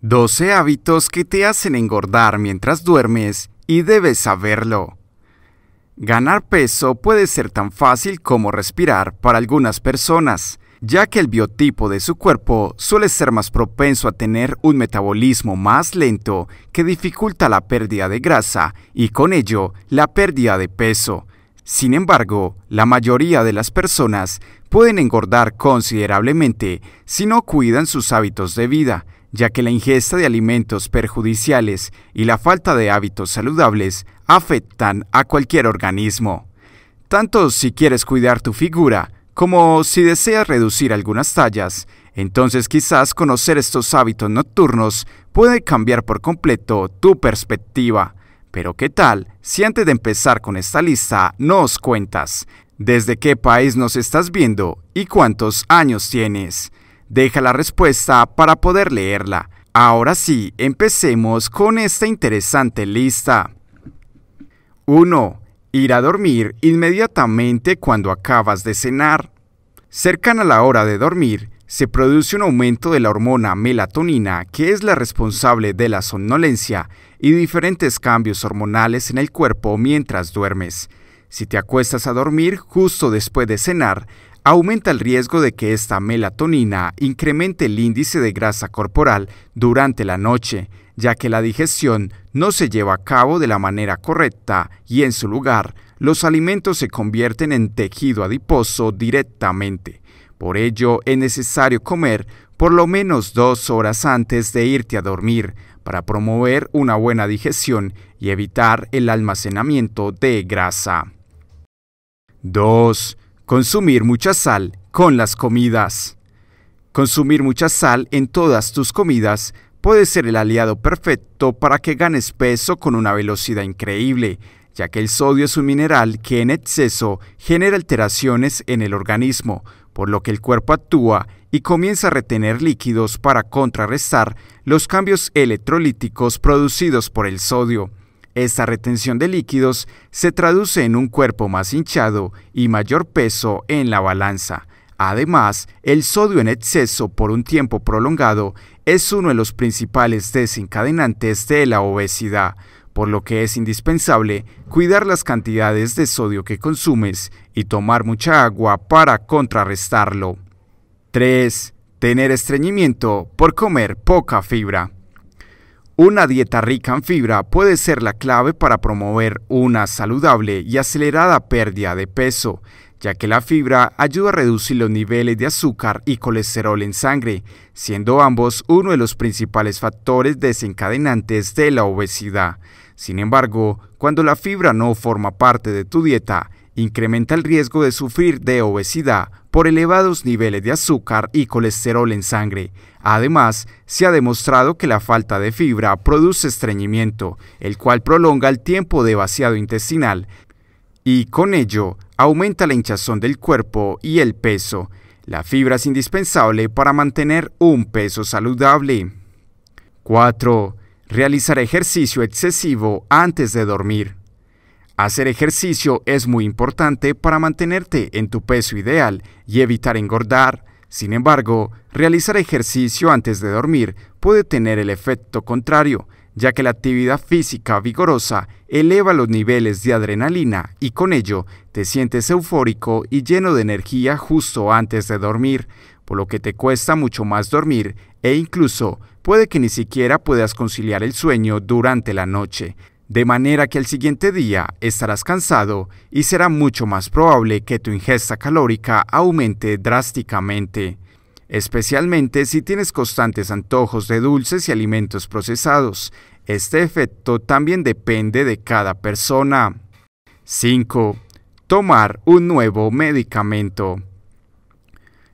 12 hábitos que te hacen engordar mientras duermes y debes saberlo. Ganar peso puede ser tan fácil como respirar para algunas personas, ya que el biotipo de su cuerpo suele ser más propenso a tener un metabolismo más lento que dificulta la pérdida de grasa y con ello la pérdida de peso. Sin embargo, la mayoría de las personas pueden engordar considerablemente si no cuidan sus hábitos de vida, ya que la ingesta de alimentos perjudiciales y la falta de hábitos saludables afectan a cualquier organismo. Tanto si quieres cuidar tu figura como si deseas reducir algunas tallas, entonces quizás conocer estos hábitos nocturnos puede cambiar por completo tu perspectiva. Pero ¿qué tal si antes de empezar con esta lista nos cuentas desde qué país nos estás viendo y cuántos años tienes? deja la respuesta para poder leerla. Ahora sí, empecemos con esta interesante lista. 1. Ir a dormir inmediatamente cuando acabas de cenar. Cercana a la hora de dormir, se produce un aumento de la hormona melatonina, que es la responsable de la somnolencia y diferentes cambios hormonales en el cuerpo mientras duermes. Si te acuestas a dormir justo después de cenar, aumenta el riesgo de que esta melatonina incremente el índice de grasa corporal durante la noche, ya que la digestión no se lleva a cabo de la manera correcta y en su lugar, los alimentos se convierten en tejido adiposo directamente. Por ello, es necesario comer por lo menos dos horas antes de irte a dormir para promover una buena digestión y evitar el almacenamiento de grasa. 2. Consumir mucha sal con las comidas. Consumir mucha sal en todas tus comidas puede ser el aliado perfecto para que ganes peso con una velocidad increíble, ya que el sodio es un mineral que en exceso genera alteraciones en el organismo, por lo que el cuerpo actúa y comienza a retener líquidos para contrarrestar los cambios electrolíticos producidos por el sodio. Esta retención de líquidos se traduce en un cuerpo más hinchado y mayor peso en la balanza. Además, el sodio en exceso por un tiempo prolongado es uno de los principales desencadenantes de la obesidad, por lo que es indispensable cuidar las cantidades de sodio que consumes y tomar mucha agua para contrarrestarlo. 3. Tener estreñimiento por comer poca fibra. Una dieta rica en fibra puede ser la clave para promover una saludable y acelerada pérdida de peso, ya que la fibra ayuda a reducir los niveles de azúcar y colesterol en sangre, siendo ambos uno de los principales factores desencadenantes de la obesidad. Sin embargo, cuando la fibra no forma parte de tu dieta, incrementa el riesgo de sufrir de obesidad por elevados niveles de azúcar y colesterol en sangre. Además, se ha demostrado que la falta de fibra produce estreñimiento, el cual prolonga el tiempo de vaciado intestinal y con ello aumenta la hinchazón del cuerpo y el peso. La fibra es indispensable para mantener un peso saludable. 4. Realizar ejercicio excesivo antes de dormir. Hacer ejercicio es muy importante para mantenerte en tu peso ideal y evitar engordar. Sin embargo, realizar ejercicio antes de dormir puede tener el efecto contrario, ya que la actividad física vigorosa eleva los niveles de adrenalina y con ello te sientes eufórico y lleno de energía justo antes de dormir, por lo que te cuesta mucho más dormir e incluso puede que ni siquiera puedas conciliar el sueño durante la noche de manera que el siguiente día estarás cansado y será mucho más probable que tu ingesta calórica aumente drásticamente, especialmente si tienes constantes antojos de dulces y alimentos procesados. Este efecto también depende de cada persona. 5. Tomar un nuevo medicamento.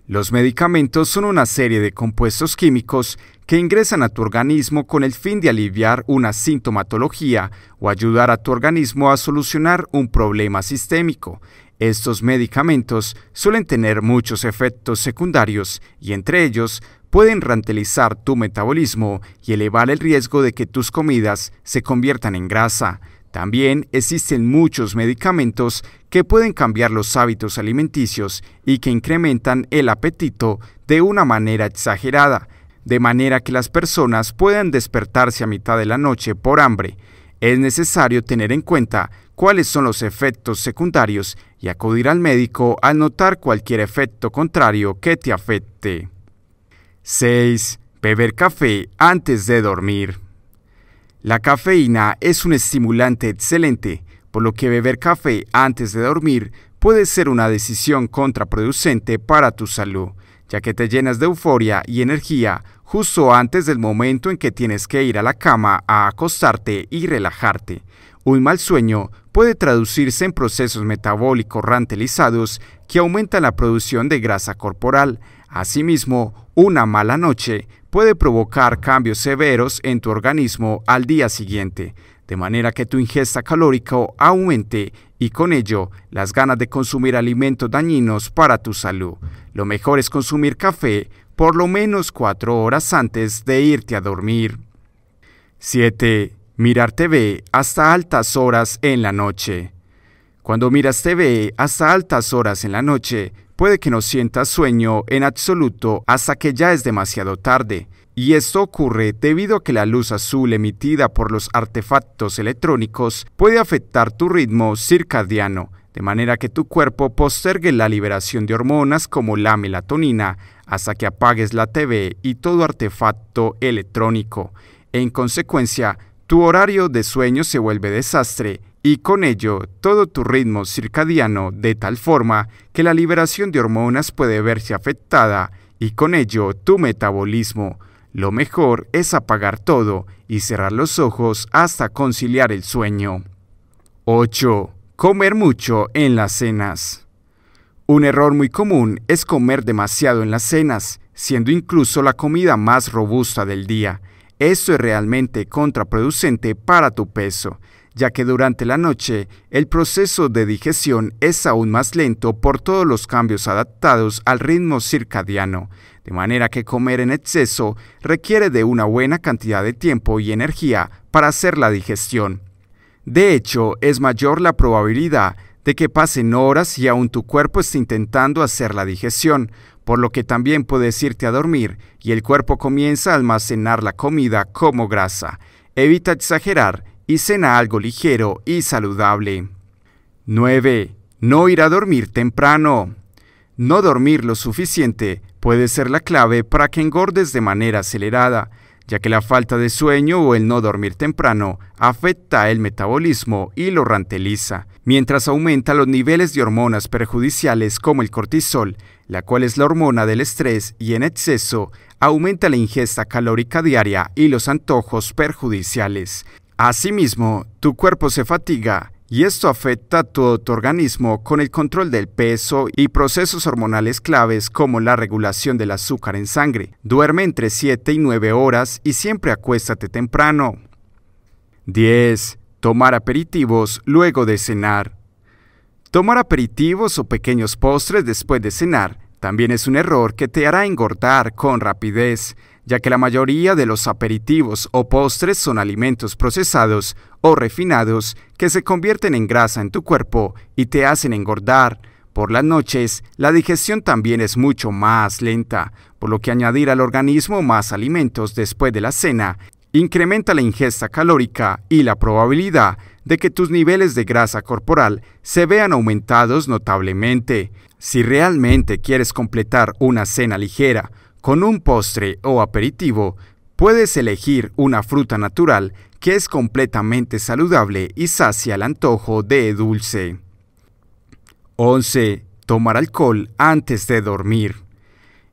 Los medicamentos son una serie de compuestos químicos que ingresan a tu organismo con el fin de aliviar una sintomatología o ayudar a tu organismo a solucionar un problema sistémico. Estos medicamentos suelen tener muchos efectos secundarios y entre ellos pueden rantelizar tu metabolismo y elevar el riesgo de que tus comidas se conviertan en grasa. También existen muchos medicamentos que pueden cambiar los hábitos alimenticios y que incrementan el apetito de una manera exagerada, de manera que las personas puedan despertarse a mitad de la noche por hambre. Es necesario tener en cuenta cuáles son los efectos secundarios y acudir al médico al notar cualquier efecto contrario que te afecte. 6. Beber café antes de dormir. La cafeína es un estimulante excelente por lo que beber café antes de dormir puede ser una decisión contraproducente para tu salud, ya que te llenas de euforia y energía justo antes del momento en que tienes que ir a la cama a acostarte y relajarte. Un mal sueño puede traducirse en procesos metabólicos rantelizados que aumentan la producción de grasa corporal. Asimismo, una mala noche puede provocar cambios severos en tu organismo al día siguiente, de manera que tu ingesta calórica aumente y con ello las ganas de consumir alimentos dañinos para tu salud. Lo mejor es consumir café por lo menos 4 horas antes de irte a dormir. 7. Mirar TV hasta altas horas en la noche. Cuando miras TV hasta altas horas en la noche, puede que no sientas sueño en absoluto hasta que ya es demasiado tarde. Y esto ocurre debido a que la luz azul emitida por los artefactos electrónicos puede afectar tu ritmo circadiano, de manera que tu cuerpo postergue la liberación de hormonas como la melatonina hasta que apagues la TV y todo artefacto electrónico. En consecuencia, tu horario de sueño se vuelve desastre y con ello todo tu ritmo circadiano de tal forma que la liberación de hormonas puede verse afectada y con ello tu metabolismo. Lo mejor es apagar todo y cerrar los ojos hasta conciliar el sueño. 8. Comer mucho en las cenas. Un error muy común es comer demasiado en las cenas, siendo incluso la comida más robusta del día. Esto es realmente contraproducente para tu peso ya que durante la noche el proceso de digestión es aún más lento por todos los cambios adaptados al ritmo circadiano, de manera que comer en exceso requiere de una buena cantidad de tiempo y energía para hacer la digestión. De hecho, es mayor la probabilidad de que pasen horas y aún tu cuerpo esté intentando hacer la digestión, por lo que también puedes irte a dormir y el cuerpo comienza a almacenar la comida como grasa. Evita exagerar y cena algo ligero y saludable. 9. No ir a dormir temprano. No dormir lo suficiente puede ser la clave para que engordes de manera acelerada, ya que la falta de sueño o el no dormir temprano afecta el metabolismo y lo ranteliza, mientras aumenta los niveles de hormonas perjudiciales como el cortisol, la cual es la hormona del estrés y en exceso aumenta la ingesta calórica diaria y los antojos perjudiciales, Asimismo, tu cuerpo se fatiga y esto afecta a todo tu organismo con el control del peso y procesos hormonales claves como la regulación del azúcar en sangre. Duerme entre 7 y 9 horas y siempre acuéstate temprano. 10. Tomar aperitivos luego de cenar. Tomar aperitivos o pequeños postres después de cenar también es un error que te hará engordar con rapidez ya que la mayoría de los aperitivos o postres son alimentos procesados o refinados que se convierten en grasa en tu cuerpo y te hacen engordar. Por las noches, la digestión también es mucho más lenta, por lo que añadir al organismo más alimentos después de la cena incrementa la ingesta calórica y la probabilidad de que tus niveles de grasa corporal se vean aumentados notablemente. Si realmente quieres completar una cena ligera con un postre o aperitivo, puedes elegir una fruta natural que es completamente saludable y sacia el antojo de dulce. 11. Tomar alcohol antes de dormir.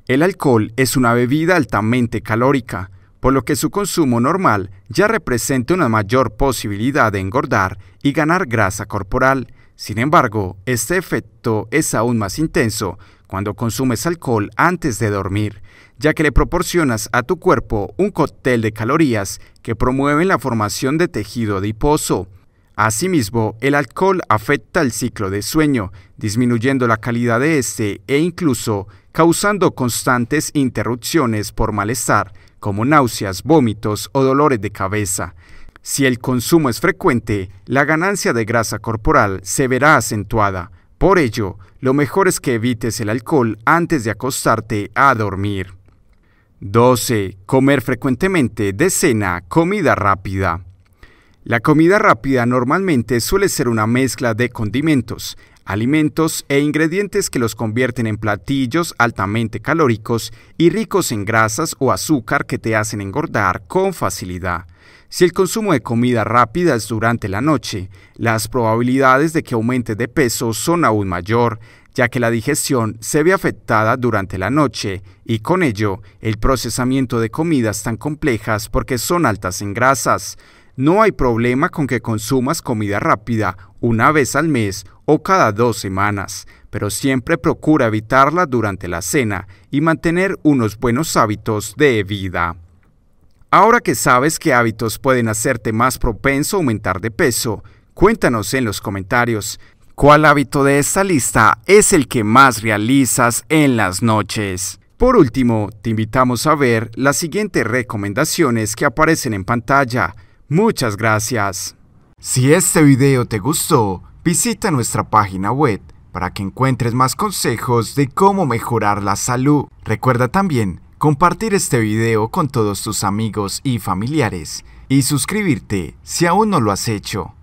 El alcohol es una bebida altamente calórica, por lo que su consumo normal ya representa una mayor posibilidad de engordar y ganar grasa corporal. Sin embargo, este efecto es aún más intenso cuando consumes alcohol antes de dormir, ya que le proporcionas a tu cuerpo un cóctel de calorías que promueven la formación de tejido adiposo. Asimismo, el alcohol afecta el ciclo de sueño, disminuyendo la calidad de este e incluso causando constantes interrupciones por malestar, como náuseas, vómitos o dolores de cabeza. Si el consumo es frecuente, la ganancia de grasa corporal se verá acentuada, por ello, lo mejor es que evites el alcohol antes de acostarte a dormir. 12. Comer frecuentemente de cena comida rápida. La comida rápida normalmente suele ser una mezcla de condimentos, alimentos e ingredientes que los convierten en platillos altamente calóricos y ricos en grasas o azúcar que te hacen engordar con facilidad. Si el consumo de comida rápida es durante la noche, las probabilidades de que aumentes de peso son aún mayor, ya que la digestión se ve afectada durante la noche y con ello el procesamiento de comidas tan complejas porque son altas en grasas. No hay problema con que consumas comida rápida una vez al mes o cada dos semanas, pero siempre procura evitarla durante la cena y mantener unos buenos hábitos de vida. Ahora que sabes qué hábitos pueden hacerte más propenso a aumentar de peso, cuéntanos en los comentarios cuál hábito de esta lista es el que más realizas en las noches. Por último, te invitamos a ver las siguientes recomendaciones que aparecen en pantalla Muchas gracias. Si este video te gustó, visita nuestra página web para que encuentres más consejos de cómo mejorar la salud. Recuerda también compartir este video con todos tus amigos y familiares y suscribirte si aún no lo has hecho.